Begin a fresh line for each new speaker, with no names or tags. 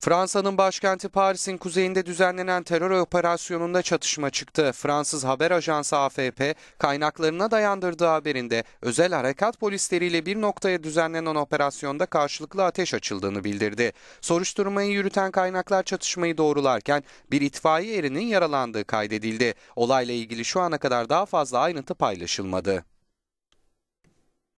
Fransa'nın başkenti Paris'in kuzeyinde düzenlenen terör operasyonunda çatışma çıktı. Fransız haber ajansı AFP kaynaklarına dayandırdığı haberinde özel harekat polisleriyle bir noktaya düzenlenen operasyonda karşılıklı ateş açıldığını bildirdi. Soruşturmayı yürüten kaynaklar çatışmayı doğrularken bir itfaiye erinin yaralandığı kaydedildi. Olayla ilgili şu ana kadar daha fazla ayrıntı paylaşılmadı.